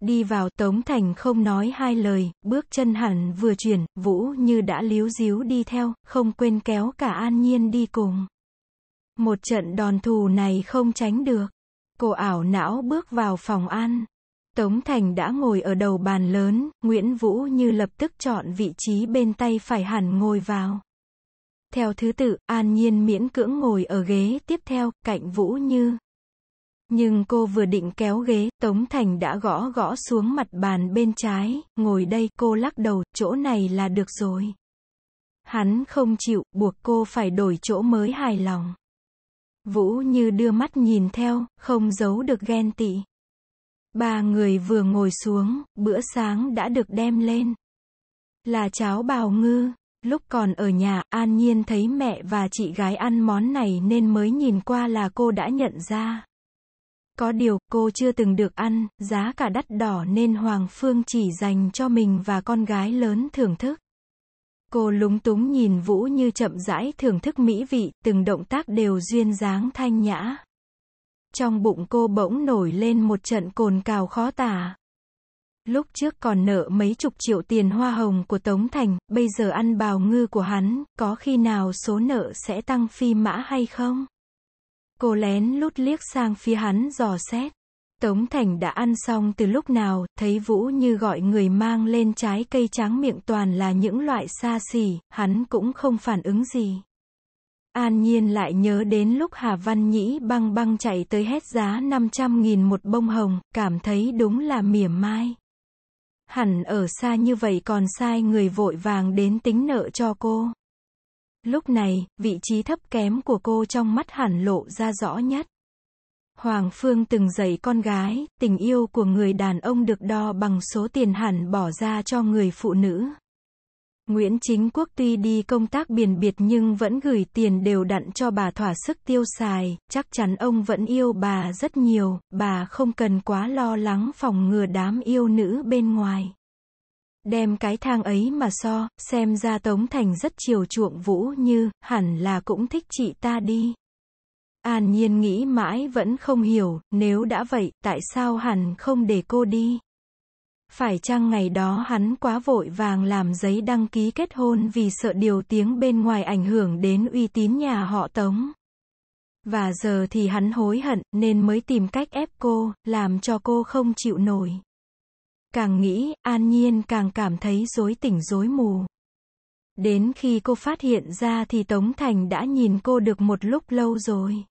Đi vào Tống Thành không nói hai lời, bước chân hẳn vừa chuyển, Vũ như đã líu díu đi theo, không quên kéo cả An Nhiên đi cùng. Một trận đòn thù này không tránh được. Cô ảo não bước vào phòng An. Tống Thành đã ngồi ở đầu bàn lớn, Nguyễn Vũ như lập tức chọn vị trí bên tay phải hẳn ngồi vào. Theo thứ tự, An Nhiên miễn cưỡng ngồi ở ghế tiếp theo, cạnh Vũ Như, nhưng cô vừa định kéo ghế, Tống Thành đã gõ gõ xuống mặt bàn bên trái, ngồi đây, cô lắc đầu, chỗ này là được rồi. Hắn không chịu, buộc cô phải đổi chỗ mới hài lòng. Vũ như đưa mắt nhìn theo, không giấu được ghen tị. Ba người vừa ngồi xuống, bữa sáng đã được đem lên. Là cháo bào ngư, Lúc còn ở nhà, An Nhiên thấy mẹ và chị gái ăn món này nên mới nhìn qua là cô đã nhận ra. Có điều, cô chưa từng được ăn, giá cả đắt đỏ nên Hoàng Phương chỉ dành cho mình và con gái lớn thưởng thức. Cô lúng túng nhìn Vũ như chậm rãi thưởng thức mỹ vị, từng động tác đều duyên dáng thanh nhã. Trong bụng cô bỗng nổi lên một trận cồn cào khó tả. Lúc trước còn nợ mấy chục triệu tiền hoa hồng của Tống Thành, bây giờ ăn bào ngư của hắn, có khi nào số nợ sẽ tăng phi mã hay không? Cô lén lút liếc sang phía hắn dò xét. Tống Thành đã ăn xong từ lúc nào, thấy Vũ như gọi người mang lên trái cây tráng miệng toàn là những loại xa xỉ, hắn cũng không phản ứng gì. An Nhiên lại nhớ đến lúc Hà Văn Nhĩ băng băng chạy tới hết giá 500.000 một bông hồng, cảm thấy đúng là mỉa mai. Hẳn ở xa như vậy còn sai người vội vàng đến tính nợ cho cô. Lúc này, vị trí thấp kém của cô trong mắt hẳn lộ ra rõ nhất. Hoàng Phương từng dạy con gái, tình yêu của người đàn ông được đo bằng số tiền hẳn bỏ ra cho người phụ nữ. Nguyễn Chính Quốc tuy đi công tác biển biệt nhưng vẫn gửi tiền đều đặn cho bà thỏa sức tiêu xài, chắc chắn ông vẫn yêu bà rất nhiều, bà không cần quá lo lắng phòng ngừa đám yêu nữ bên ngoài. Đem cái thang ấy mà so, xem ra Tống Thành rất chiều chuộng Vũ Như, hẳn là cũng thích chị ta đi. An nhiên nghĩ mãi vẫn không hiểu, nếu đã vậy, tại sao hẳn không để cô đi? Phải chăng ngày đó hắn quá vội vàng làm giấy đăng ký kết hôn vì sợ điều tiếng bên ngoài ảnh hưởng đến uy tín nhà họ Tống? Và giờ thì hắn hối hận, nên mới tìm cách ép cô, làm cho cô không chịu nổi. Càng nghĩ, An Nhiên càng cảm thấy rối tỉnh rối mù. Đến khi cô phát hiện ra thì Tống Thành đã nhìn cô được một lúc lâu rồi.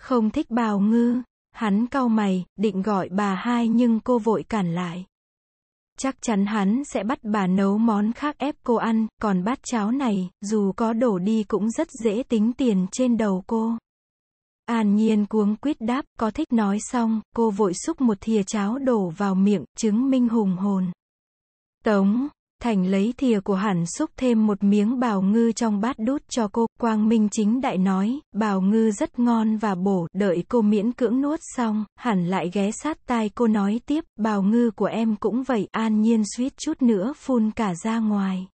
Không thích bào ngư, hắn cau mày, định gọi bà hai nhưng cô vội cản lại. Chắc chắn hắn sẽ bắt bà nấu món khác ép cô ăn, còn bát cháo này, dù có đổ đi cũng rất dễ tính tiền trên đầu cô. An Nhiên cuống quyết đáp, có thích nói xong, cô vội xúc một thìa cháo đổ vào miệng, chứng minh hùng hồn. Tống, Thành lấy thìa của hẳn xúc thêm một miếng bào ngư trong bát đút cho cô, Quang Minh chính đại nói, bào ngư rất ngon và bổ, đợi cô miễn cưỡng nuốt xong, hẳn lại ghé sát tai cô nói tiếp, bào ngư của em cũng vậy, An Nhiên suýt chút nữa phun cả ra ngoài.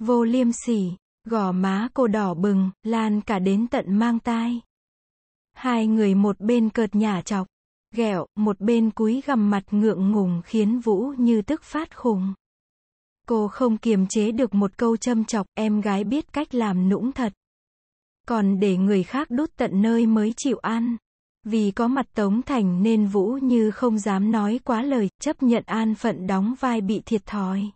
Vô liêm sỉ, gò má cô đỏ bừng, lan cả đến tận mang tai. Hai người một bên cợt nhả chọc, ghẹo, một bên cúi gằm mặt ngượng ngùng khiến Vũ như tức phát khùng. Cô không kiềm chế được một câu châm chọc, em gái biết cách làm nũng thật. Còn để người khác đút tận nơi mới chịu ăn. Vì có mặt Tống Thành nên Vũ Như không dám nói quá lời, chấp nhận an phận đóng vai bị thiệt thòi.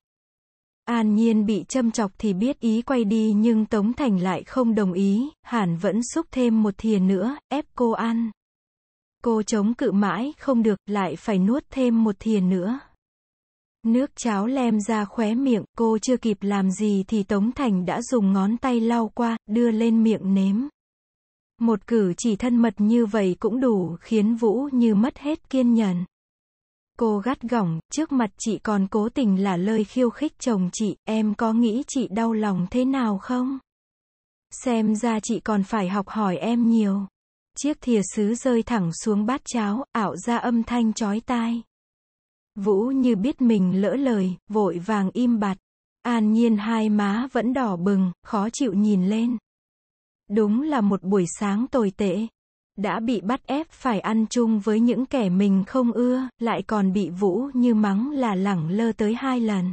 An Nhiên bị châm chọc thì biết ý quay đi nhưng Tống Thành lại không đồng ý, hẳn vẫn xúc thêm một thìa nữa, ép cô ăn. Cô chống cự mãi, không được, lại phải nuốt thêm một thìa nữa. Nước cháo lem ra khóe miệng, cô chưa kịp làm gì thì Tống Thành đã dùng ngón tay lau qua, đưa lên miệng nếm. Một cử chỉ thân mật như vậy cũng đủ khiến Vũ như mất hết kiên nhẫn cô gắt gỏng, trước mặt chị còn cố tình là lời khiêu khích chồng chị, em có nghĩ chị đau lòng thế nào không? Xem ra chị còn phải học hỏi em nhiều. Chiếc thìa sứ rơi thẳng xuống bát cháo, ảo ra âm thanh chói tai. Vũ như biết mình lỡ lời, vội vàng im bặt. An nhiên hai má vẫn đỏ bừng, khó chịu nhìn lên. Đúng là một buổi sáng tồi tệ đã bị bắt ép phải ăn chung với những kẻ mình không ưa, lại còn bị Vũ như mắng là lẳng lơ tới hai lần.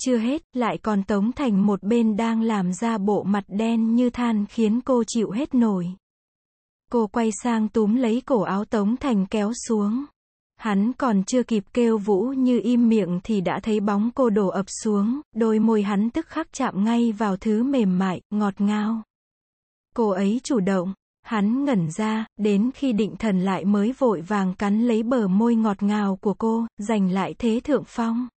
Chưa hết, lại còn Tống Thành một bên đang làm ra bộ mặt đen như than khiến cô chịu hết nổi. Cô quay sang túm lấy cổ áo Tống Thành kéo xuống. Hắn còn chưa kịp kêu Vũ như im miệng thì đã thấy bóng cô đổ ập xuống, đôi môi hắn tức khắc chạm ngay vào thứ mềm mại, ngọt ngào. Cô ấy chủ động, Hắn ngẩn ra, đến khi định thần lại mới vội vàng cắn lấy bờ môi ngọt ngào của cô, giành lại thế thượng phong.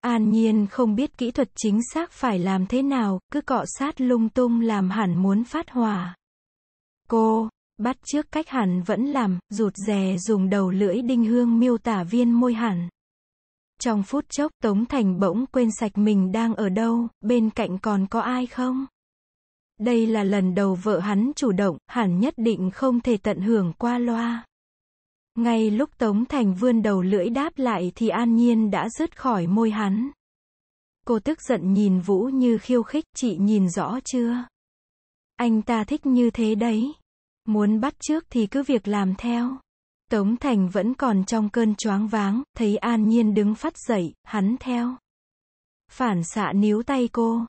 An nhiên không biết kỹ thuật chính xác phải làm thế nào, cứ cọ sát lung tung làm hẳn muốn phát hỏa. Cô, bắt trước cách hẳn vẫn làm, rụt rè dùng đầu lưỡi đinh hương miêu tả viên môi hẳn. Trong phút chốc Tống Thành bỗng quên sạch mình đang ở đâu, bên cạnh còn có ai không? Đây là lần đầu vợ hắn chủ động, hẳn nhất định không thể tận hưởng qua loa. Ngay lúc Tống Thành vươn đầu lưỡi đáp lại thì An Nhiên đã rớt khỏi môi hắn. Cô tức giận nhìn Vũ như khiêu khích, chị nhìn rõ chưa? Anh ta thích như thế đấy. Muốn bắt trước thì cứ việc làm theo. Tống Thành vẫn còn trong cơn choáng váng, thấy An Nhiên đứng phát dậy, hắn theo. Phản xạ níu tay cô.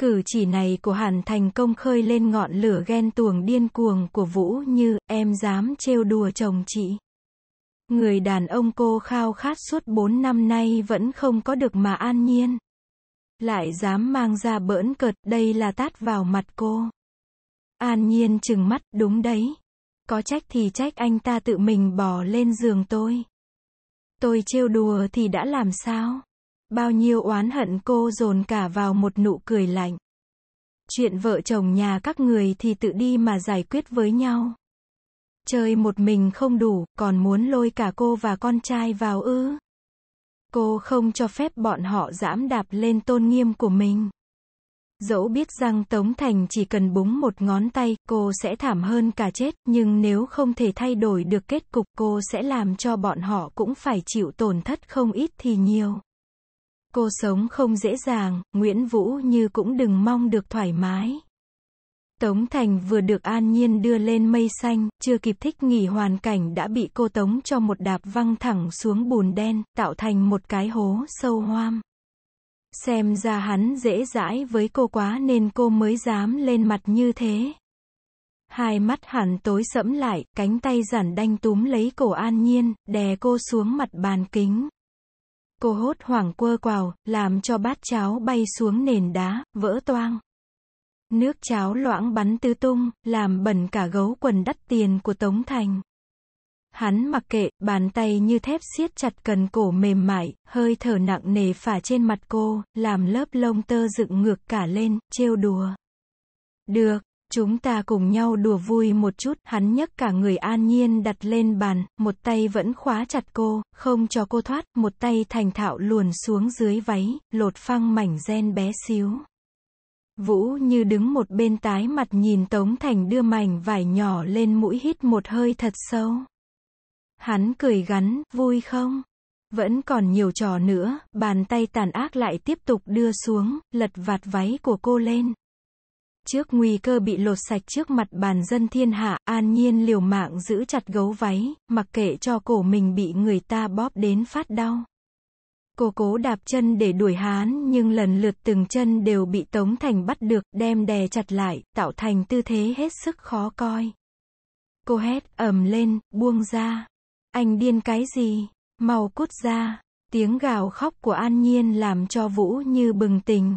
Cử chỉ này của Hàn thành công khơi lên ngọn lửa ghen tuồng điên cuồng của Vũ như, em dám trêu đùa chồng chị. Người đàn ông cô khao khát suốt bốn năm nay vẫn không có được mà an nhiên. Lại dám mang ra bỡn cợt, đây là tát vào mặt cô. An nhiên chừng mắt, đúng đấy. Có trách thì trách anh ta tự mình bỏ lên giường tôi. Tôi trêu đùa thì đã làm sao? Bao nhiêu oán hận cô dồn cả vào một nụ cười lạnh. Chuyện vợ chồng nhà các người thì tự đi mà giải quyết với nhau. Chơi một mình không đủ, còn muốn lôi cả cô và con trai vào ư. Cô không cho phép bọn họ dám đạp lên tôn nghiêm của mình. Dẫu biết rằng Tống Thành chỉ cần búng một ngón tay, cô sẽ thảm hơn cả chết, nhưng nếu không thể thay đổi được kết cục cô sẽ làm cho bọn họ cũng phải chịu tổn thất không ít thì nhiều. Cô sống không dễ dàng, Nguyễn Vũ như cũng đừng mong được thoải mái. Tống Thành vừa được an nhiên đưa lên mây xanh, chưa kịp thích nghỉ hoàn cảnh đã bị cô Tống cho một đạp văng thẳng xuống bùn đen, tạo thành một cái hố sâu hoam. Xem ra hắn dễ dãi với cô quá nên cô mới dám lên mặt như thế. Hai mắt hẳn tối sẫm lại, cánh tay giản đanh túm lấy cổ an nhiên, đè cô xuống mặt bàn kính. Cô hốt hoảng quơ quào, làm cho bát cháo bay xuống nền đá, vỡ toang. Nước cháo loãng bắn tứ tung, làm bẩn cả gấu quần đắt tiền của Tống Thành. Hắn mặc kệ, bàn tay như thép siết chặt cần cổ mềm mại, hơi thở nặng nề phả trên mặt cô, làm lớp lông tơ dựng ngược cả lên, trêu đùa. Được, Chúng ta cùng nhau đùa vui một chút, hắn nhấc cả người an nhiên đặt lên bàn, một tay vẫn khóa chặt cô, không cho cô thoát, một tay thành thạo luồn xuống dưới váy, lột phăng mảnh gen bé xíu. Vũ như đứng một bên tái mặt nhìn Tống Thành đưa mảnh vải nhỏ lên mũi hít một hơi thật sâu. Hắn cười gắn, vui không? Vẫn còn nhiều trò nữa, bàn tay tàn ác lại tiếp tục đưa xuống, lật vạt váy của cô lên, trước nguy cơ bị lột sạch trước mặt bàn dân thiên hạ, an nhiên liều mạng giữ chặt gấu váy, mặc kệ cho cổ mình bị người ta bóp đến phát đau. Cô cố đạp chân để đuổi hán nhưng lần lượt từng chân đều bị Tống Thành bắt được, đem đè chặt lại, tạo thành tư thế hết sức khó coi. Cô hét ầm lên, buông ra. Anh điên cái gì? Mau cút ra. Tiếng gào khóc của An Nhiên làm cho Vũ như bừng tình.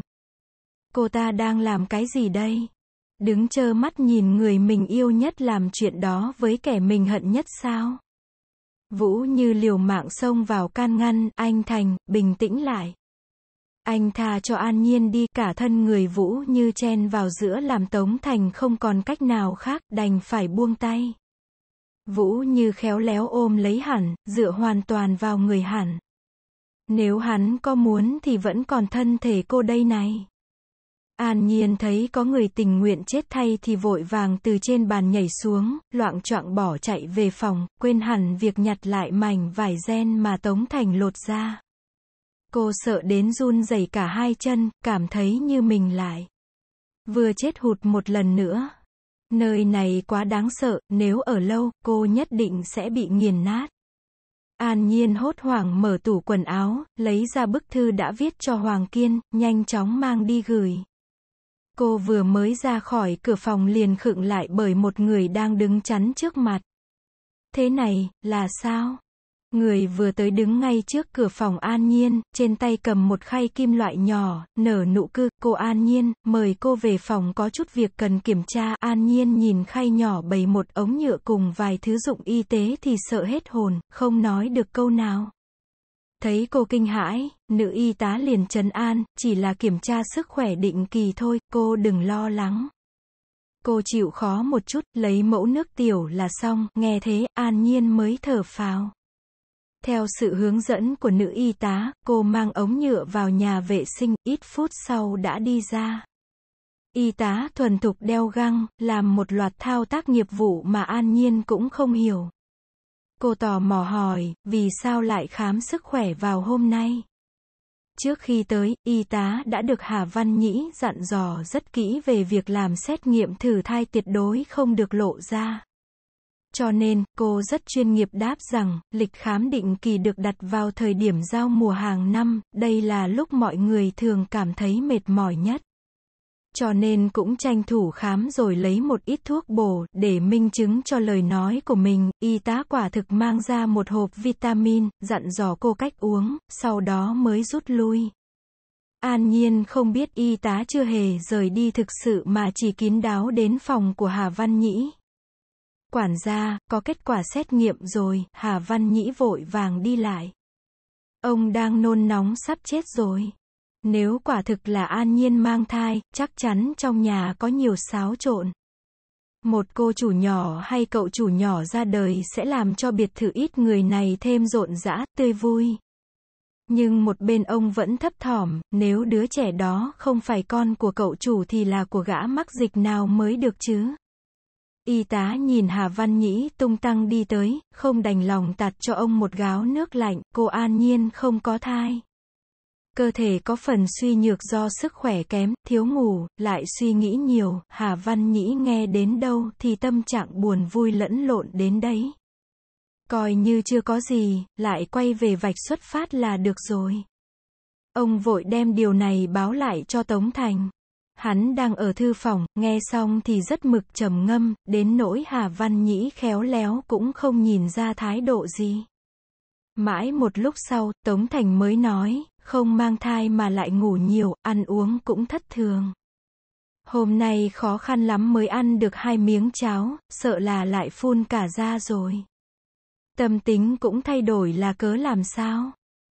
Cô ta đang làm cái gì đây? Đứng chơ mắt nhìn người mình yêu nhất làm chuyện đó với kẻ mình hận nhất sao? Vũ như liều mạng xông vào can ngăn, anh Thành, bình tĩnh lại. Anh tha cho an nhiên đi, cả thân người Vũ như chen vào giữa làm Tống Thành không còn cách nào khác, đành phải buông tay. Vũ như khéo léo ôm lấy hẳn, dựa hoàn toàn vào người hẳn. Nếu hắn có muốn thì vẫn còn thân thể cô đây này. An Nhiên thấy có người tình nguyện chết thay thì vội vàng từ trên bàn nhảy xuống, loạn choạng bỏ chạy về phòng, quên hẳn việc nhặt lại mảnh vải gen mà Tống Thành lột ra. Cô sợ đến run rẩy cả hai chân, cảm thấy như mình lại. Vừa chết hụt một lần nữa. Nơi này quá đáng sợ, nếu ở lâu, cô nhất định sẽ bị nghiền nát. An Nhiên hốt hoảng mở tủ quần áo, lấy ra bức thư đã viết cho Hoàng Kiên, nhanh chóng mang đi gửi. Cô vừa mới ra khỏi cửa phòng liền khựng lại bởi một người đang đứng chắn trước mặt. Thế này, là sao? Người vừa tới đứng ngay trước cửa phòng An Nhiên, trên tay cầm một khay kim loại nhỏ, nở nụ cư, cô An Nhiên, mời cô về phòng có chút việc cần kiểm tra. An Nhiên nhìn khay nhỏ bầy một ống nhựa cùng vài thứ dụng y tế thì sợ hết hồn, không nói được câu nào. Thấy cô kinh hãi, nữ y tá liền trấn an, chỉ là kiểm tra sức khỏe định kỳ thôi, cô đừng lo lắng. Cô chịu khó một chút, lấy mẫu nước tiểu là xong, nghe thế, an nhiên mới thở phào. Theo sự hướng dẫn của nữ y tá, cô mang ống nhựa vào nhà vệ sinh, ít phút sau đã đi ra. Y tá thuần thục đeo găng, làm một loạt thao tác nghiệp vụ mà An Nhiên cũng không hiểu. Cô tò mò hỏi, vì sao lại khám sức khỏe vào hôm nay? Trước khi tới, y tá đã được Hà Văn Nhĩ dặn dò rất kỹ về việc làm xét nghiệm thử thai tuyệt đối không được lộ ra. Cho nên, cô rất chuyên nghiệp đáp rằng, lịch khám định kỳ được đặt vào thời điểm giao mùa hàng năm, đây là lúc mọi người thường cảm thấy mệt mỏi nhất. Cho nên cũng tranh thủ khám rồi lấy một ít thuốc bổ, để minh chứng cho lời nói của mình, y tá quả thực mang ra một hộp vitamin, dặn dò cô cách uống, sau đó mới rút lui. An nhiên không biết y tá chưa hề rời đi thực sự mà chỉ kín đáo đến phòng của Hà Văn Nhĩ. Quản gia, có kết quả xét nghiệm rồi, Hà Văn Nhĩ vội vàng đi lại. Ông đang nôn nóng sắp chết rồi. Nếu quả thực là an nhiên mang thai, chắc chắn trong nhà có nhiều xáo trộn. Một cô chủ nhỏ hay cậu chủ nhỏ ra đời sẽ làm cho biệt thự ít người này thêm rộn rã, tươi vui. Nhưng một bên ông vẫn thấp thỏm, nếu đứa trẻ đó không phải con của cậu chủ thì là của gã mắc dịch nào mới được chứ. Y tá nhìn Hà Văn Nhĩ tung tăng đi tới, không đành lòng tạt cho ông một gáo nước lạnh, cô an nhiên không có thai. Cơ thể có phần suy nhược do sức khỏe kém, thiếu ngủ, lại suy nghĩ nhiều, Hà Văn Nhĩ nghe đến đâu thì tâm trạng buồn vui lẫn lộn đến đấy. Coi như chưa có gì, lại quay về vạch xuất phát là được rồi. Ông vội đem điều này báo lại cho Tống Thành. Hắn đang ở thư phòng, nghe xong thì rất mực trầm ngâm, đến nỗi Hà Văn Nhĩ khéo léo cũng không nhìn ra thái độ gì. Mãi một lúc sau, Tống Thành mới nói, không mang thai mà lại ngủ nhiều, ăn uống cũng thất thường. Hôm nay khó khăn lắm mới ăn được hai miếng cháo, sợ là lại phun cả ra rồi. Tâm tính cũng thay đổi là cớ làm sao?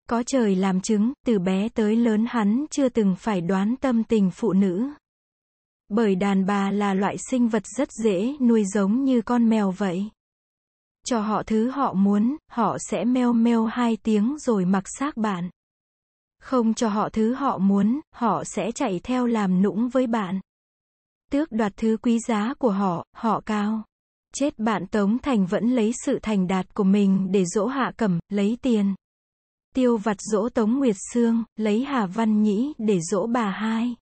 Có trời làm chứng, từ bé tới lớn hắn chưa từng phải đoán tâm tình phụ nữ. Bởi đàn bà là loại sinh vật rất dễ nuôi giống như con mèo vậy. Cho họ thứ họ muốn, họ sẽ meo meo hai tiếng rồi mặc xác bạn. Không cho họ thứ họ muốn, họ sẽ chạy theo làm nũng với bạn. Tước đoạt thứ quý giá của họ, họ cao. Chết bạn Tống Thành vẫn lấy sự thành đạt của mình để dỗ hạ cẩm, lấy tiền. Tiêu vặt dỗ Tống Nguyệt Sương, lấy Hà Văn Nhĩ để dỗ bà hai.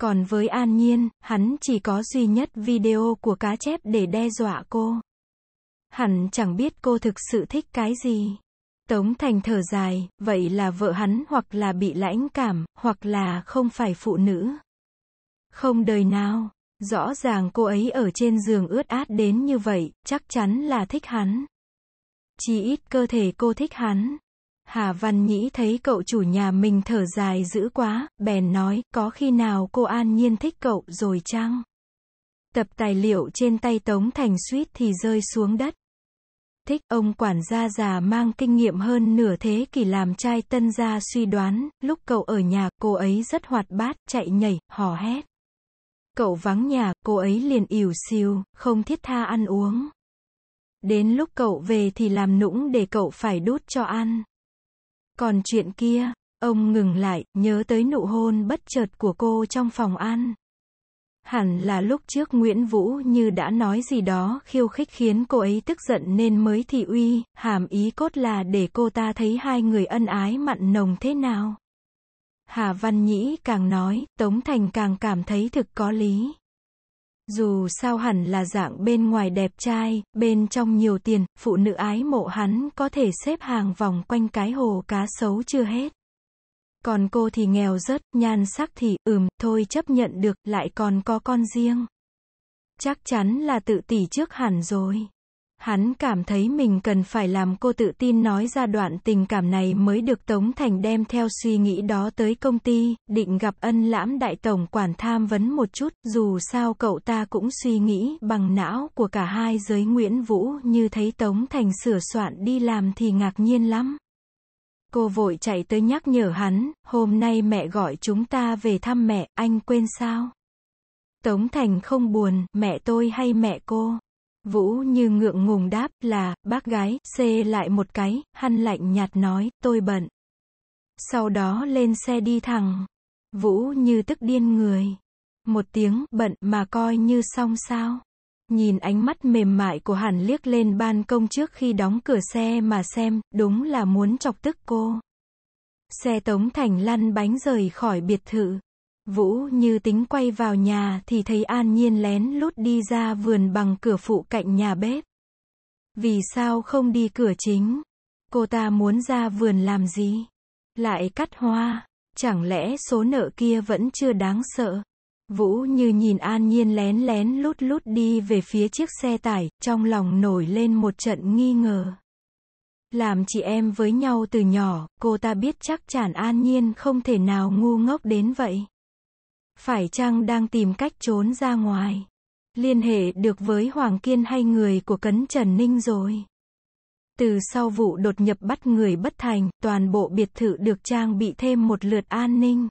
Còn với An Nhiên, hắn chỉ có duy nhất video của cá chép để đe dọa cô. Hẳn chẳng biết cô thực sự thích cái gì. Tống Thành thở dài, vậy là vợ hắn hoặc là bị lãnh cảm, hoặc là không phải phụ nữ. Không đời nào, rõ ràng cô ấy ở trên giường ướt át đến như vậy, chắc chắn là thích hắn. Chỉ ít cơ thể cô thích hắn. Hà Văn Nhĩ thấy cậu chủ nhà mình thở dài dữ quá, bèn nói, có khi nào cô an nhiên thích cậu rồi chăng? Tập tài liệu trên tay Tống Thành suýt thì rơi xuống đất thích, ông quản gia già mang kinh nghiệm hơn nửa thế kỷ làm trai tân gia suy đoán, lúc cậu ở nhà, cô ấy rất hoạt bát, chạy nhảy, hò hét. Cậu vắng nhà, cô ấy liền ỉu xìu, không thiết tha ăn uống. Đến lúc cậu về thì làm nũng để cậu phải đút cho ăn. Còn chuyện kia, ông ngừng lại, nhớ tới nụ hôn bất chợt của cô trong phòng ăn. Hẳn là lúc trước Nguyễn Vũ như đã nói gì đó khiêu khích khiến cô ấy tức giận nên mới thị uy, hàm ý cốt là để cô ta thấy hai người ân ái mặn nồng thế nào. Hà Văn Nhĩ càng nói, Tống Thành càng cảm thấy thực có lý. Dù sao hẳn là dạng bên ngoài đẹp trai, bên trong nhiều tiền, phụ nữ ái mộ hắn có thể xếp hàng vòng quanh cái hồ cá sấu chưa hết còn cô thì nghèo rất, nhan sắc thì, ừm, thôi chấp nhận được, lại còn có con riêng. Chắc chắn là tự tỷ trước hẳn rồi. Hắn cảm thấy mình cần phải làm cô tự tin nói ra đoạn tình cảm này mới được Tống Thành đem theo suy nghĩ đó tới công ty, định gặp ân lãm đại tổng quản tham vấn một chút, dù sao cậu ta cũng suy nghĩ bằng não của cả hai giới Nguyễn Vũ như thấy Tống Thành sửa soạn đi làm thì ngạc nhiên lắm. Cô vội chạy tới nhắc nhở hắn, hôm nay mẹ gọi chúng ta về thăm mẹ, anh quên sao? Tống Thành không buồn, mẹ tôi hay mẹ cô? Vũ như ngượng ngùng đáp là, bác gái, xê lại một cái, hăn lạnh nhạt nói, tôi bận. Sau đó lên xe đi thẳng. Vũ như tức điên người. Một tiếng, bận, mà coi như xong sao. Nhìn ánh mắt mềm mại của Hàn liếc lên ban công trước khi đóng cửa xe mà xem, đúng là muốn chọc tức cô. Xe Tống Thành lăn bánh rời khỏi biệt thự. Vũ như tính quay vào nhà thì thấy An Nhiên lén lút đi ra vườn bằng cửa phụ cạnh nhà bếp. Vì sao không đi cửa chính? Cô ta muốn ra vườn làm gì? Lại cắt hoa, chẳng lẽ số nợ kia vẫn chưa đáng sợ? Vũ như nhìn an nhiên lén lén lút lút đi về phía chiếc xe tải, trong lòng nổi lên một trận nghi ngờ. Làm chị em với nhau từ nhỏ, cô ta biết chắc chắn an nhiên không thể nào ngu ngốc đến vậy. Phải chăng đang tìm cách trốn ra ngoài? Liên hệ được với Hoàng Kiên hay người của Cấn Trần Ninh rồi? Từ sau vụ đột nhập bắt người bất thành, toàn bộ biệt thự được trang bị thêm một lượt an ninh.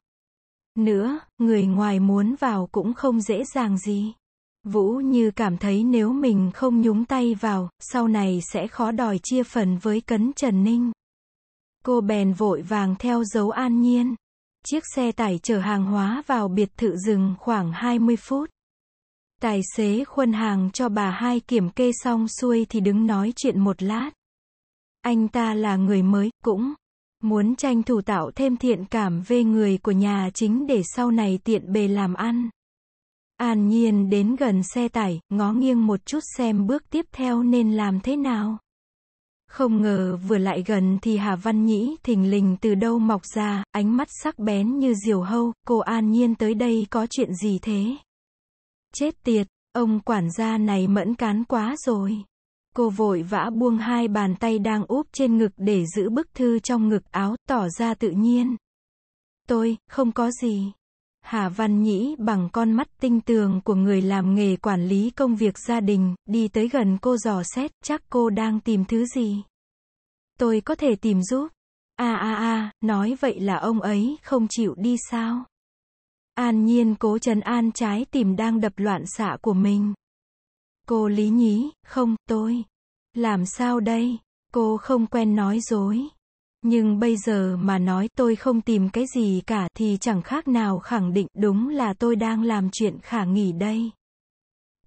Nữa, người ngoài muốn vào cũng không dễ dàng gì. Vũ như cảm thấy nếu mình không nhúng tay vào, sau này sẽ khó đòi chia phần với cấn Trần Ninh. Cô bèn vội vàng theo dấu an nhiên. Chiếc xe tải chở hàng hóa vào biệt thự rừng khoảng 20 phút. Tài xế khuân hàng cho bà hai kiểm kê xong xuôi thì đứng nói chuyện một lát. Anh ta là người mới, cũng Muốn tranh thủ tạo thêm thiện cảm về người của nhà chính để sau này tiện bề làm ăn. An Nhiên đến gần xe tải, ngó nghiêng một chút xem bước tiếp theo nên làm thế nào. Không ngờ vừa lại gần thì Hà Văn Nhĩ thình lình từ đâu mọc ra, ánh mắt sắc bén như diều hâu, cô An Nhiên tới đây có chuyện gì thế? Chết tiệt, ông quản gia này mẫn cán quá rồi. Cô vội vã buông hai bàn tay đang úp trên ngực để giữ bức thư trong ngực áo, tỏ ra tự nhiên. Tôi, không có gì. Hà Văn Nhĩ bằng con mắt tinh tường của người làm nghề quản lý công việc gia đình, đi tới gần cô dò xét, chắc cô đang tìm thứ gì. Tôi có thể tìm giúp. a a a, nói vậy là ông ấy không chịu đi sao? An nhiên cố trần an trái tìm đang đập loạn xạ của mình. Cô lý nhí, không, tôi. Làm sao đây? Cô không quen nói dối. Nhưng bây giờ mà nói tôi không tìm cái gì cả thì chẳng khác nào khẳng định đúng là tôi đang làm chuyện khả nghỉ đây.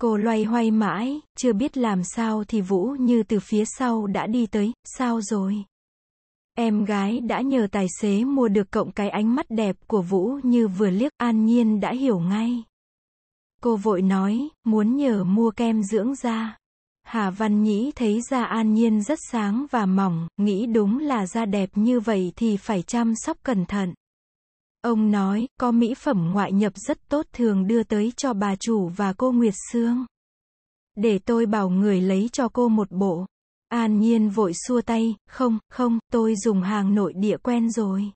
Cô loay hoay mãi, chưa biết làm sao thì Vũ như từ phía sau đã đi tới, sao rồi? Em gái đã nhờ tài xế mua được cộng cái ánh mắt đẹp của Vũ như vừa liếc an nhiên đã hiểu ngay. Cô vội nói, muốn nhờ mua kem dưỡng da. Hà Văn Nhĩ thấy da An Nhiên rất sáng và mỏng, nghĩ đúng là da đẹp như vậy thì phải chăm sóc cẩn thận. Ông nói, có mỹ phẩm ngoại nhập rất tốt thường đưa tới cho bà chủ và cô Nguyệt Sương. Để tôi bảo người lấy cho cô một bộ. An Nhiên vội xua tay, không, không, tôi dùng hàng nội địa quen rồi.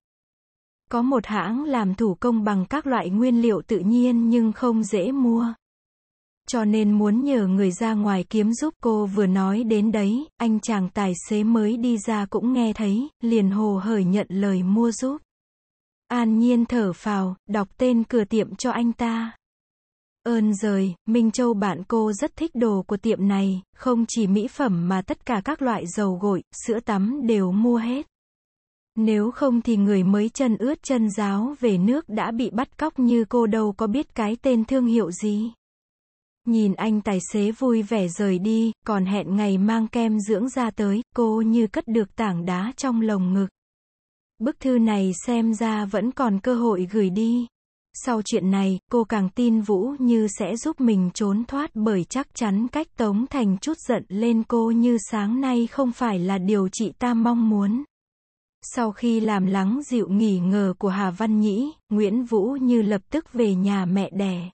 Có một hãng làm thủ công bằng các loại nguyên liệu tự nhiên nhưng không dễ mua. Cho nên muốn nhờ người ra ngoài kiếm giúp cô vừa nói đến đấy, anh chàng tài xế mới đi ra cũng nghe thấy, liền hồ hởi nhận lời mua giúp. An nhiên thở phào, đọc tên cửa tiệm cho anh ta. Ơn rời, Minh Châu bạn cô rất thích đồ của tiệm này, không chỉ mỹ phẩm mà tất cả các loại dầu gội, sữa tắm đều mua hết. Nếu không thì người mới chân ướt chân giáo về nước đã bị bắt cóc như cô đâu có biết cái tên thương hiệu gì. Nhìn anh tài xế vui vẻ rời đi, còn hẹn ngày mang kem dưỡng ra tới, cô như cất được tảng đá trong lồng ngực. Bức thư này xem ra vẫn còn cơ hội gửi đi. Sau chuyện này, cô càng tin Vũ Như sẽ giúp mình trốn thoát bởi chắc chắn cách Tống Thành chút giận lên cô như sáng nay không phải là điều chị ta mong muốn. Sau khi làm lắng dịu nghỉ ngờ của Hà Văn Nhĩ, Nguyễn Vũ Như lập tức về nhà mẹ đẻ.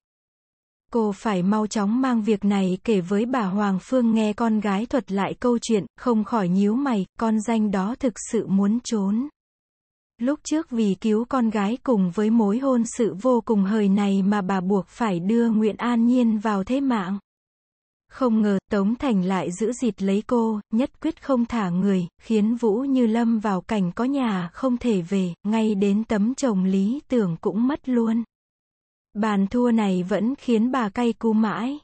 Cô phải mau chóng mang việc này kể với bà Hoàng Phương nghe con gái thuật lại câu chuyện, không khỏi nhíu mày, con danh đó thực sự muốn trốn. Lúc trước vì cứu con gái cùng với mối hôn sự vô cùng hời này mà bà buộc phải đưa Nguyễn An Nhiên vào thế mạng. Không ngờ, Tống Thành lại giữ dịt lấy cô, nhất quyết không thả người, khiến Vũ Như Lâm vào cảnh có nhà không thể về, ngay đến tấm chồng lý tưởng cũng mất luôn. Bàn thua này vẫn khiến bà cay cú mãi.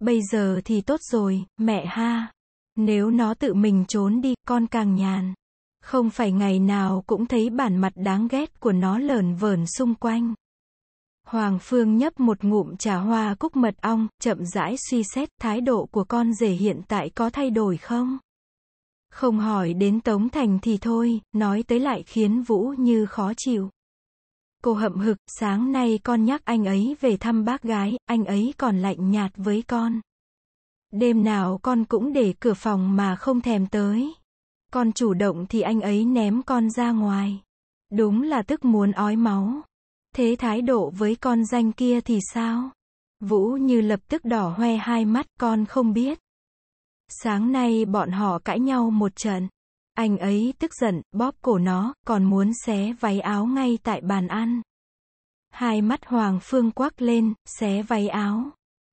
Bây giờ thì tốt rồi, mẹ ha. Nếu nó tự mình trốn đi, con càng nhàn. Không phải ngày nào cũng thấy bản mặt đáng ghét của nó lờn vờn xung quanh. Hoàng Phương nhấp một ngụm trà hoa cúc mật ong, chậm rãi suy xét thái độ của con rể hiện tại có thay đổi không? Không hỏi đến Tống Thành thì thôi, nói tới lại khiến Vũ Như khó chịu. Cô hậm hực, sáng nay con nhắc anh ấy về thăm bác gái, anh ấy còn lạnh nhạt với con. Đêm nào con cũng để cửa phòng mà không thèm tới. Con chủ động thì anh ấy ném con ra ngoài. Đúng là tức muốn ói máu. Thế thái độ với con danh kia thì sao? Vũ Như lập tức đỏ hoe hai mắt con không biết. Sáng nay bọn họ cãi nhau một trận. Anh ấy tức giận, bóp cổ nó, còn muốn xé váy áo ngay tại bàn ăn. Hai mắt Hoàng Phương quắc lên, xé váy áo.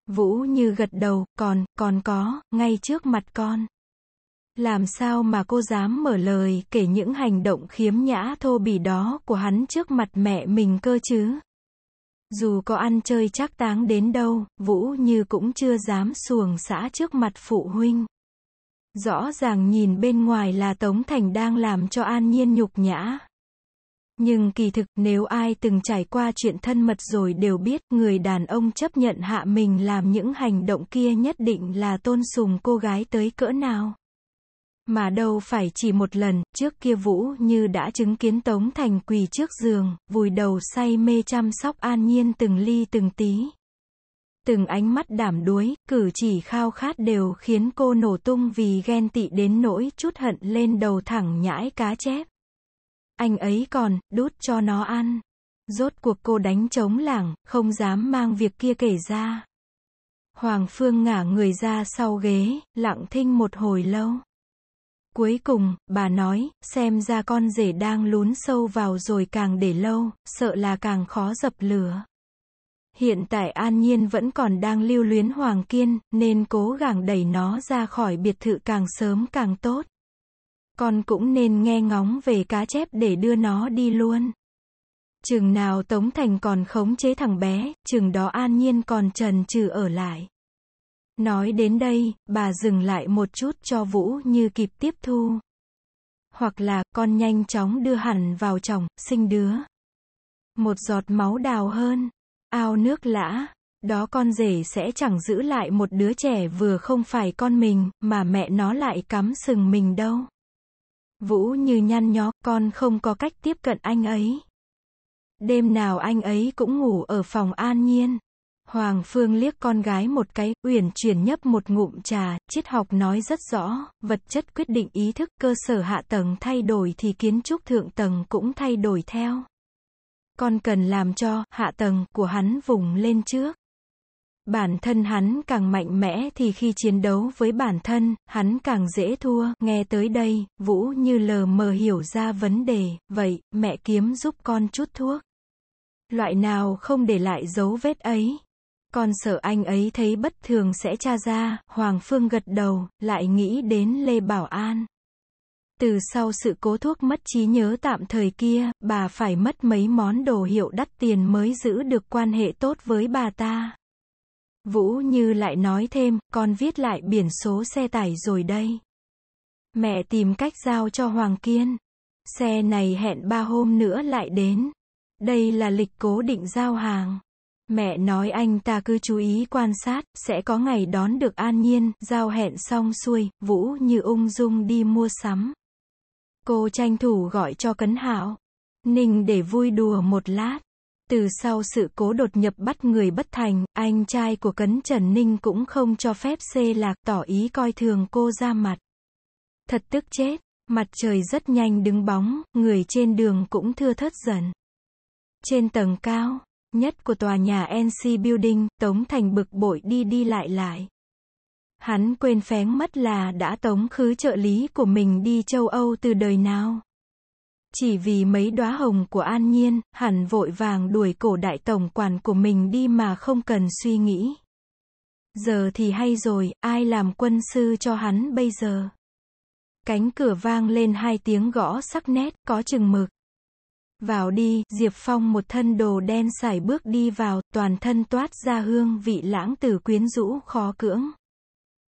Vũ Như gật đầu, còn, còn có, ngay trước mặt con. Làm sao mà cô dám mở lời kể những hành động khiếm nhã thô bỉ đó của hắn trước mặt mẹ mình cơ chứ? Dù có ăn chơi chắc táng đến đâu, Vũ Như cũng chưa dám xuồng xã trước mặt phụ huynh. Rõ ràng nhìn bên ngoài là Tống Thành đang làm cho An Nhiên nhục nhã. Nhưng kỳ thực nếu ai từng trải qua chuyện thân mật rồi đều biết người đàn ông chấp nhận hạ mình làm những hành động kia nhất định là tôn sùng cô gái tới cỡ nào. Mà đâu phải chỉ một lần, trước kia Vũ như đã chứng kiến Tống Thành quỳ trước giường, vùi đầu say mê chăm sóc an nhiên từng ly từng tí. Từng ánh mắt đảm đuối, cử chỉ khao khát đều khiến cô nổ tung vì ghen tị đến nỗi chút hận lên đầu thẳng nhãi cá chép. Anh ấy còn, đút cho nó ăn. Rốt cuộc cô đánh trống lảng, không dám mang việc kia kể ra. Hoàng Phương ngả người ra sau ghế, lặng thinh một hồi lâu. Cuối cùng, bà nói, xem ra con rể đang lún sâu vào rồi càng để lâu, sợ là càng khó dập lửa. Hiện tại An Nhiên vẫn còn đang lưu luyến Hoàng Kiên, nên cố gắng đẩy nó ra khỏi biệt thự càng sớm càng tốt. Con cũng nên nghe ngóng về cá chép để đưa nó đi luôn. Chừng nào Tống Thành còn khống chế thằng bé, chừng đó An Nhiên còn trần trừ ở lại. Nói đến đây, bà dừng lại một chút cho Vũ Như kịp tiếp thu. Hoặc là, con nhanh chóng đưa hẳn vào chồng, sinh đứa. Một giọt máu đào hơn, ao nước lã, đó con rể sẽ chẳng giữ lại một đứa trẻ vừa không phải con mình, mà mẹ nó lại cắm sừng mình đâu. Vũ như nhăn nhó, con không có cách tiếp cận anh ấy. Đêm nào anh ấy cũng ngủ ở phòng an nhiên. Hoàng Phương liếc con gái một cái, uyển chuyển nhấp một ngụm trà, triết học nói rất rõ, vật chất quyết định ý thức, cơ sở hạ tầng thay đổi thì kiến trúc thượng tầng cũng thay đổi theo. Con cần làm cho, hạ tầng, của hắn vùng lên trước. Bản thân hắn càng mạnh mẽ thì khi chiến đấu với bản thân, hắn càng dễ thua. Nghe tới đây, Vũ như lờ mờ hiểu ra vấn đề, vậy, mẹ kiếm giúp con chút thuốc. Loại nào không để lại dấu vết ấy con sợ anh ấy thấy bất thường sẽ tra ra, Hoàng Phương gật đầu, lại nghĩ đến Lê Bảo An. Từ sau sự cố thuốc mất trí nhớ tạm thời kia, bà phải mất mấy món đồ hiệu đắt tiền mới giữ được quan hệ tốt với bà ta. Vũ Như lại nói thêm, con viết lại biển số xe tải rồi đây. Mẹ tìm cách giao cho Hoàng Kiên. Xe này hẹn ba hôm nữa lại đến. Đây là lịch cố định giao hàng. Mẹ nói anh ta cứ chú ý quan sát, sẽ có ngày đón được an nhiên, giao hẹn xong xuôi, Vũ như ung dung đi mua sắm. Cô tranh thủ gọi cho Cấn Hạo. Ninh để vui đùa một lát. Từ sau sự cố đột nhập bắt người bất thành, anh trai của Cấn Trần Ninh cũng không cho phép xê lạc tỏ ý coi thường cô ra mặt. Thật tức chết, mặt trời rất nhanh đứng bóng, người trên đường cũng thưa thớt dần. Trên tầng cao, nhất của tòa nhà NC Building, Tống Thành bực bội đi đi lại lại. Hắn quên phén mất là đã tống khứ trợ lý của mình đi châu Âu từ đời nào. Chỉ vì mấy đóa hồng của An Nhiên, hẳn vội vàng đuổi cổ đại tổng quản của mình đi mà không cần suy nghĩ. Giờ thì hay rồi, ai làm quân sư cho hắn bây giờ? Cánh cửa vang lên hai tiếng gõ sắc nét, có chừng mực. Vào đi, Diệp Phong một thân đồ đen sải bước đi vào, toàn thân toát ra hương vị lãng tử quyến rũ khó cưỡng.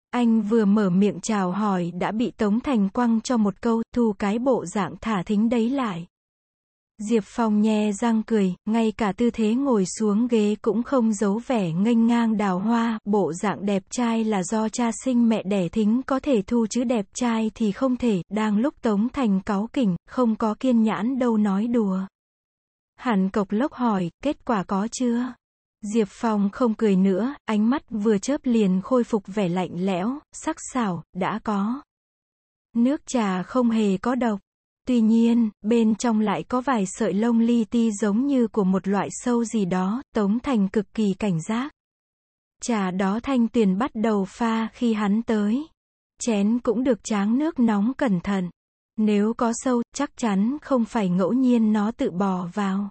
Anh vừa mở miệng chào hỏi đã bị Tống Thành quăng cho một câu, thu cái bộ dạng thả thính đấy lại. Diệp Phong nhe răng cười, ngay cả tư thế ngồi xuống ghế cũng không giấu vẻ nghênh ngang đào hoa, bộ dạng đẹp trai là do cha sinh mẹ đẻ thính có thể thu chứ đẹp trai thì không thể, đang lúc Tống Thành cáo kỉnh, không có kiên nhãn đâu nói đùa. Hàn cộc lốc hỏi, kết quả có chưa? Diệp Phong không cười nữa, ánh mắt vừa chớp liền khôi phục vẻ lạnh lẽo, sắc sảo, đã có. Nước trà không hề có độc. Tuy nhiên, bên trong lại có vài sợi lông li ti giống như của một loại sâu gì đó, Tống Thành cực kỳ cảnh giác. Trà đó Thanh Tuyền bắt đầu pha khi hắn tới. Chén cũng được tráng nước nóng cẩn thận. Nếu có sâu, chắc chắn không phải ngẫu nhiên nó tự bò vào.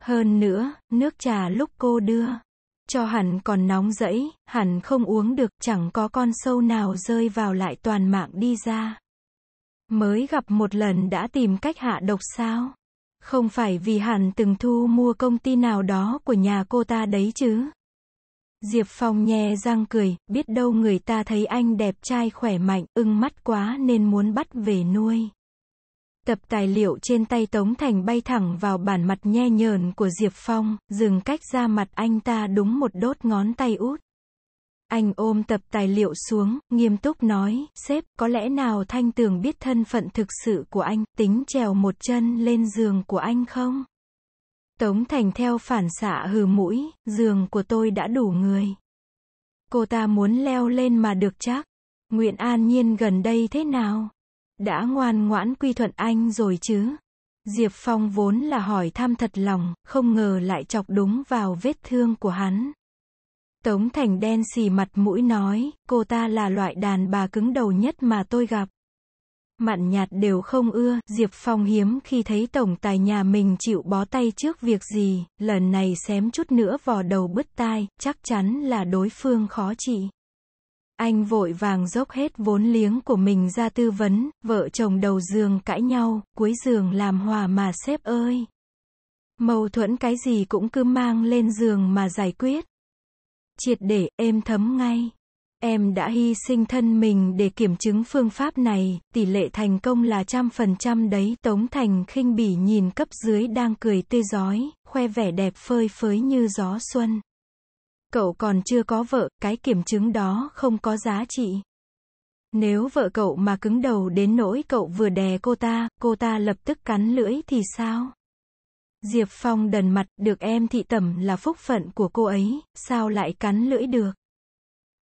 Hơn nữa, nước trà lúc cô đưa, cho hẳn còn nóng rẫy, hẳn không uống được, chẳng có con sâu nào rơi vào lại toàn mạng đi ra. Mới gặp một lần đã tìm cách hạ độc sao? Không phải vì hẳn từng thu mua công ty nào đó của nhà cô ta đấy chứ? Diệp Phong nhè răng cười, biết đâu người ta thấy anh đẹp trai khỏe mạnh, ưng mắt quá nên muốn bắt về nuôi. Tập tài liệu trên tay Tống Thành bay thẳng vào bản mặt nhe nhờn của Diệp Phong, dừng cách ra mặt anh ta đúng một đốt ngón tay út. Anh ôm tập tài liệu xuống, nghiêm túc nói, sếp, có lẽ nào Thanh Tường biết thân phận thực sự của anh, tính trèo một chân lên giường của anh không? Tống Thành theo phản xạ hừ mũi, giường của tôi đã đủ người. Cô ta muốn leo lên mà được chắc. Nguyện An Nhiên gần đây thế nào? Đã ngoan ngoãn quy thuận anh rồi chứ? Diệp Phong vốn là hỏi thăm thật lòng, không ngờ lại chọc đúng vào vết thương của hắn. Tống Thành đen xì mặt mũi nói, cô ta là loại đàn bà cứng đầu nhất mà tôi gặp. Mặn nhạt đều không ưa, Diệp Phong hiếm khi thấy tổng tài nhà mình chịu bó tay trước việc gì, lần này xém chút nữa vò đầu bứt tai, chắc chắn là đối phương khó trị. Anh vội vàng dốc hết vốn liếng của mình ra tư vấn, vợ chồng đầu giường cãi nhau, cuối giường làm hòa mà sếp ơi. Mâu thuẫn cái gì cũng cứ mang lên giường mà giải quyết triệt để êm thấm ngay. Em đã hy sinh thân mình để kiểm chứng phương pháp này, tỷ lệ thành công là trăm phần trăm đấy. Tống Thành khinh bỉ nhìn cấp dưới đang cười tươi giói, khoe vẻ đẹp phơi phới như gió xuân. Cậu còn chưa có vợ, cái kiểm chứng đó không có giá trị. Nếu vợ cậu mà cứng đầu đến nỗi cậu vừa đè cô ta, cô ta lập tức cắn lưỡi thì sao? Diệp Phong đần mặt, được em thị tẩm là phúc phận của cô ấy, sao lại cắn lưỡi được?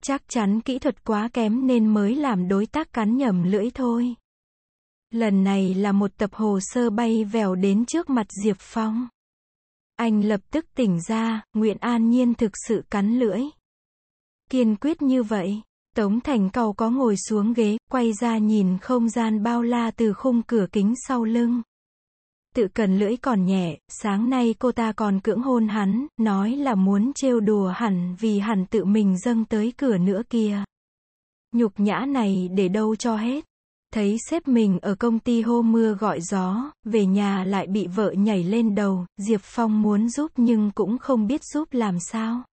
Chắc chắn kỹ thuật quá kém nên mới làm đối tác cắn nhầm lưỡi thôi. Lần này là một tập hồ sơ bay vèo đến trước mặt Diệp Phong. Anh lập tức tỉnh ra, Nguyễn An Nhiên thực sự cắn lưỡi. Kiên quyết như vậy, Tống Thành Cầu có ngồi xuống ghế, quay ra nhìn không gian bao la từ khung cửa kính sau lưng tự cần lưỡi còn nhẹ, sáng nay cô ta còn cưỡng hôn hắn, nói là muốn trêu đùa hẳn vì hẳn tự mình dâng tới cửa nữa kia. Nhục nhã này để đâu cho hết. Thấy sếp mình ở công ty hô mưa gọi gió, về nhà lại bị vợ nhảy lên đầu, Diệp Phong muốn giúp nhưng cũng không biết giúp làm sao.